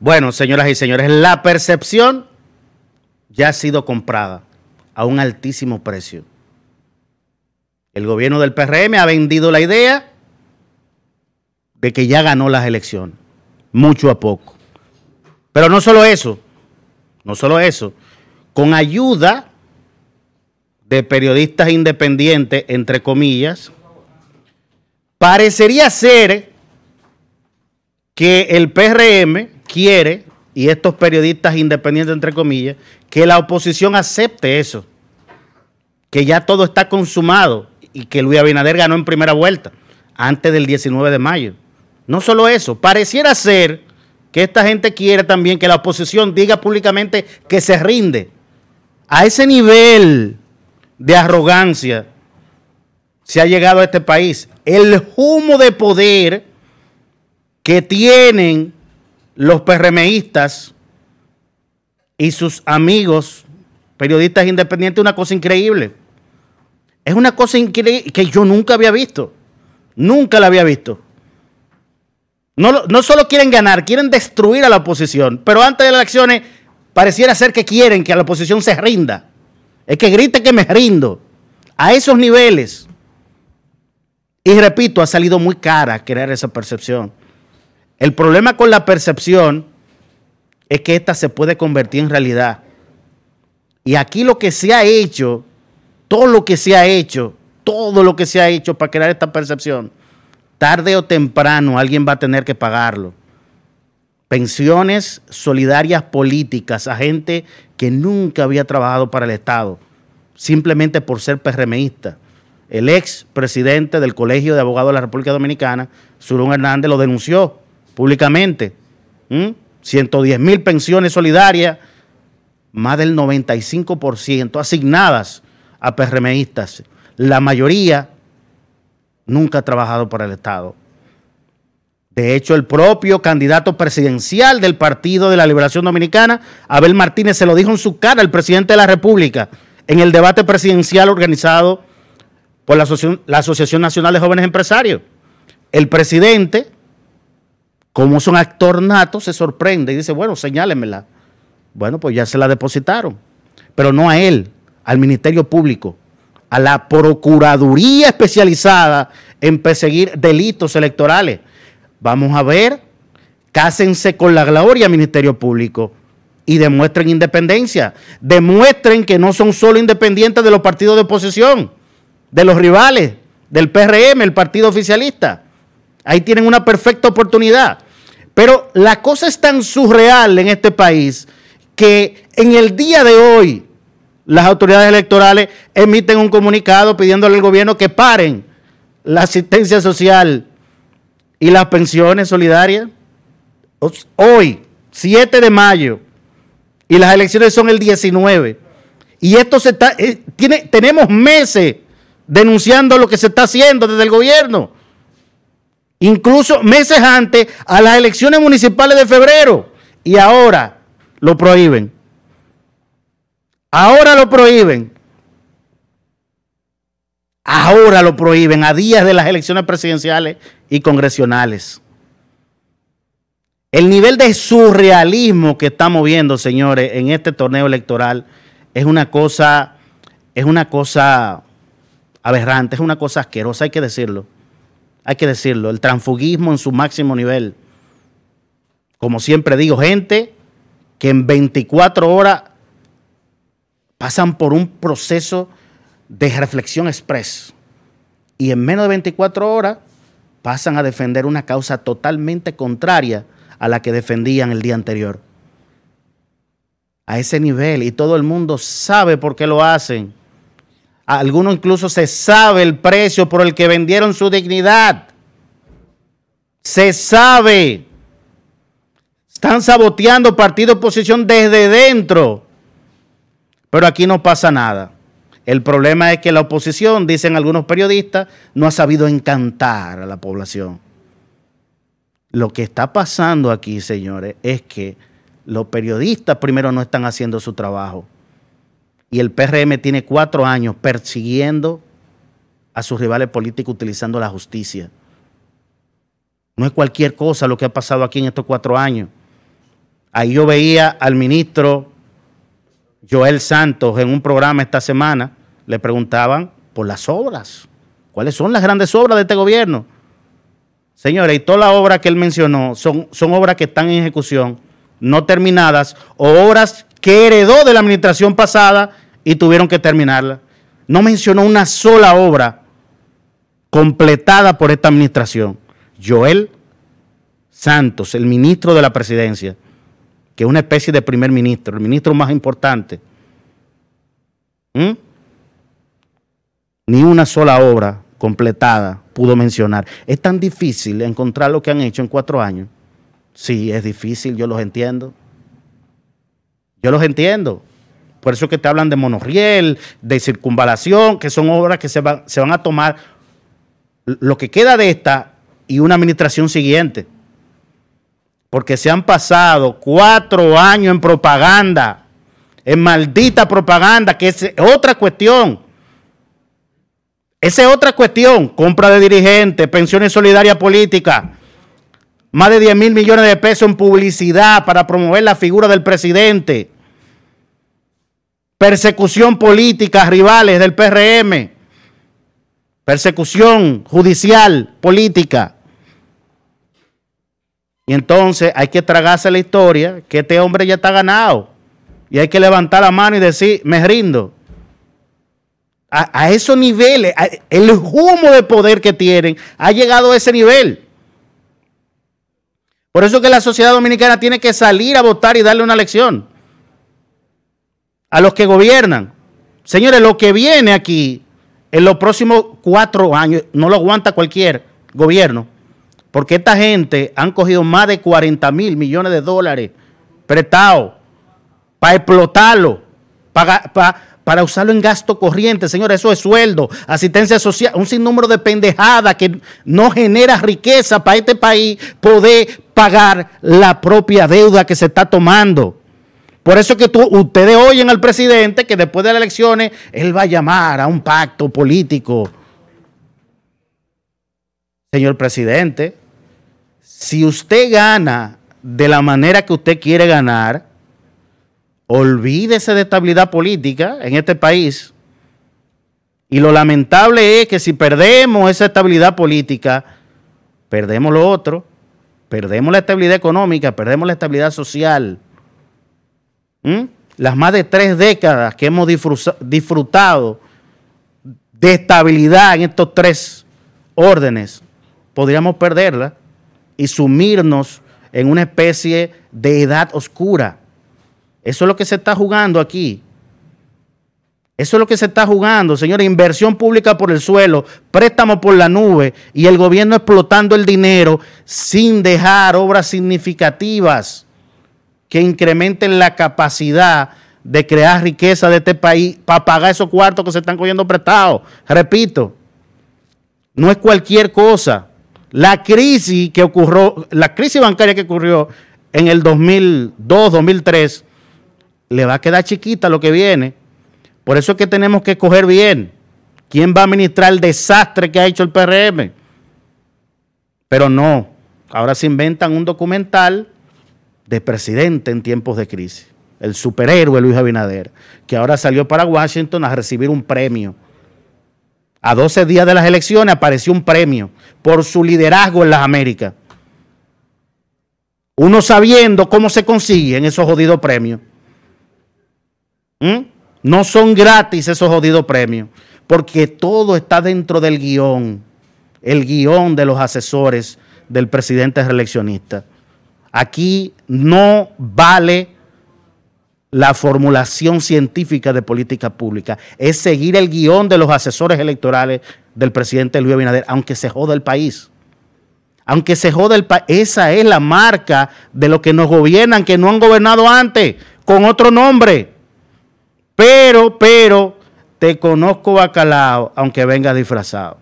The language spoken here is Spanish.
Bueno, señoras y señores, la percepción ya ha sido comprada a un altísimo precio. El gobierno del PRM ha vendido la idea de que ya ganó las elecciones, mucho a poco. Pero no solo eso, no solo eso, con ayuda de periodistas independientes, entre comillas, parecería ser que el PRM quiere, y estos periodistas independientes, entre comillas, que la oposición acepte eso, que ya todo está consumado y que Luis Abinader ganó en primera vuelta, antes del 19 de mayo. No solo eso, pareciera ser que esta gente quiere también que la oposición diga públicamente que se rinde. A ese nivel de arrogancia se ha llegado a este país. El humo de poder que tienen los PRMistas y sus amigos periodistas independientes una cosa increíble. Es una cosa increíble que yo nunca había visto. Nunca la había visto. No, no solo quieren ganar, quieren destruir a la oposición. Pero antes de las elecciones pareciera ser que quieren que a la oposición se rinda. Es que grite que me rindo. A esos niveles. Y repito, ha salido muy cara crear esa percepción. El problema con la percepción es que ésta se puede convertir en realidad. Y aquí lo que se ha hecho, todo lo que se ha hecho, todo lo que se ha hecho para crear esta percepción, tarde o temprano alguien va a tener que pagarlo. Pensiones solidarias políticas a gente que nunca había trabajado para el Estado, simplemente por ser PRMista. El ex presidente del Colegio de Abogados de la República Dominicana, Zurón Hernández, lo denunció públicamente. 110 mil pensiones solidarias, más del 95% asignadas a PRMistas. La mayoría nunca ha trabajado para el Estado. De hecho, el propio candidato presidencial del Partido de la Liberación Dominicana, Abel Martínez, se lo dijo en su cara al presidente de la República en el debate presidencial organizado por la Asociación Nacional de Jóvenes Empresarios. El presidente como son actor nato, se sorprende y dice, bueno, señálemela. Bueno, pues ya se la depositaron, pero no a él, al Ministerio Público, a la Procuraduría especializada en perseguir delitos electorales. Vamos a ver, cásense con la gloria, Ministerio Público, y demuestren independencia. Demuestren que no son solo independientes de los partidos de oposición, de los rivales, del PRM, el partido oficialista Ahí tienen una perfecta oportunidad. Pero la cosa es tan surreal en este país que en el día de hoy las autoridades electorales emiten un comunicado pidiéndole al gobierno que paren la asistencia social y las pensiones solidarias. Hoy, 7 de mayo, y las elecciones son el 19. Y esto se está, eh, tiene, tenemos meses denunciando lo que se está haciendo desde el gobierno incluso meses antes a las elecciones municipales de febrero. Y ahora lo prohíben. Ahora lo prohíben. Ahora lo prohíben a días de las elecciones presidenciales y congresionales. El nivel de surrealismo que estamos viendo, señores, en este torneo electoral es una cosa, es una cosa aberrante, es una cosa asquerosa, hay que decirlo hay que decirlo, el transfugismo en su máximo nivel. Como siempre digo, gente que en 24 horas pasan por un proceso de reflexión express y en menos de 24 horas pasan a defender una causa totalmente contraria a la que defendían el día anterior. A ese nivel, y todo el mundo sabe por qué lo hacen. Algunos incluso se sabe el precio por el que vendieron su dignidad. Se sabe. Están saboteando partido oposición desde dentro. Pero aquí no pasa nada. El problema es que la oposición, dicen algunos periodistas, no ha sabido encantar a la población. Lo que está pasando aquí, señores, es que los periodistas primero no están haciendo su trabajo. Y el PRM tiene cuatro años persiguiendo a sus rivales políticos utilizando la justicia. No es cualquier cosa lo que ha pasado aquí en estos cuatro años. Ahí yo veía al ministro Joel Santos en un programa esta semana, le preguntaban por las obras. ¿Cuáles son las grandes obras de este gobierno? Señores, y todas las obras que él mencionó son, son obras que están en ejecución, no terminadas, o obras que heredó de la administración pasada y tuvieron que terminarla. No mencionó una sola obra completada por esta administración. Joel Santos, el ministro de la presidencia, que es una especie de primer ministro, el ministro más importante. ¿Mm? Ni una sola obra completada pudo mencionar. Es tan difícil encontrar lo que han hecho en cuatro años. Sí, es difícil, yo los entiendo. Yo los entiendo. Por eso que te hablan de monorriel, de circunvalación, que son obras que se, se van a tomar lo que queda de esta y una administración siguiente. Porque se han pasado cuatro años en propaganda, en maldita propaganda, que es otra cuestión. Esa es otra cuestión, compra de dirigentes, pensiones solidarias políticas. Más de 10 mil millones de pesos en publicidad para promover la figura del presidente. Persecución política rivales del PRM. Persecución judicial, política. Y entonces hay que tragarse la historia que este hombre ya está ganado. Y hay que levantar la mano y decir, me rindo. A, esos niveles, el humo de poder que tienen ha llegado a ese nivel. Por eso que la sociedad dominicana tiene que salir a votar y darle una lección a los que gobiernan. Señores, lo que viene aquí en los próximos cuatro años no lo aguanta cualquier gobierno, porque esta gente han cogido más de 40 mil millones de dólares prestados para explotarlo, para, para, para usarlo en gasto corriente, señores, eso es sueldo, asistencia social, un sinnúmero de pendejadas que no genera riqueza para este país poder pagar la propia deuda que se está tomando. Por eso que ustedes oyen al presidente que después de las elecciones él va a llamar a un pacto político. Señor presidente, si usted gana de la manera que usted quiere ganar, olvídese de estabilidad política en este país. Y lo lamentable es que si perdemos esa estabilidad política, perdemos lo otro. Perdemos la estabilidad económica, perdemos la estabilidad social. ¿Mm? Las más de tres décadas que hemos disfrutado de estabilidad en estos tres órdenes, podríamos perderla y sumirnos en una especie de edad oscura. Eso es lo que se está jugando aquí. Eso es lo que se está jugando, señores. Inversión pública por el suelo, préstamo por la nube y el gobierno explotando el dinero sin dejar obras significativas que incrementen la capacidad de crear riqueza de este país para pagar esos cuartos que se están cogiendo prestados. Repito, no es cualquier cosa. La crisis que ocurrió, la crisis bancaria que ocurrió en el 2002, 2003, le va a quedar chiquita lo que viene por eso es que tenemos que escoger bien quién va a administrar el desastre que ha hecho el PRM. Pero no, ahora se inventan un documental de presidente en tiempos de crisis, el superhéroe Luis Abinader, que ahora salió para Washington a recibir un premio. A 12 días de las elecciones apareció un premio por su liderazgo en las Américas. Uno sabiendo cómo se consiguen esos jodidos premios. ¿Mm? No son gratis esos jodidos premios, porque todo está dentro del guión, el guión de los asesores del presidente reeleccionista. Aquí no vale la formulación científica de política pública, es seguir el guión de los asesores electorales del presidente Luis Abinader, aunque se joda el país. Aunque se joda el país, esa es la marca de los que nos gobiernan, que no han gobernado antes, con otro nombre. Pero, pero, te conozco bacalao, aunque venga disfrazado.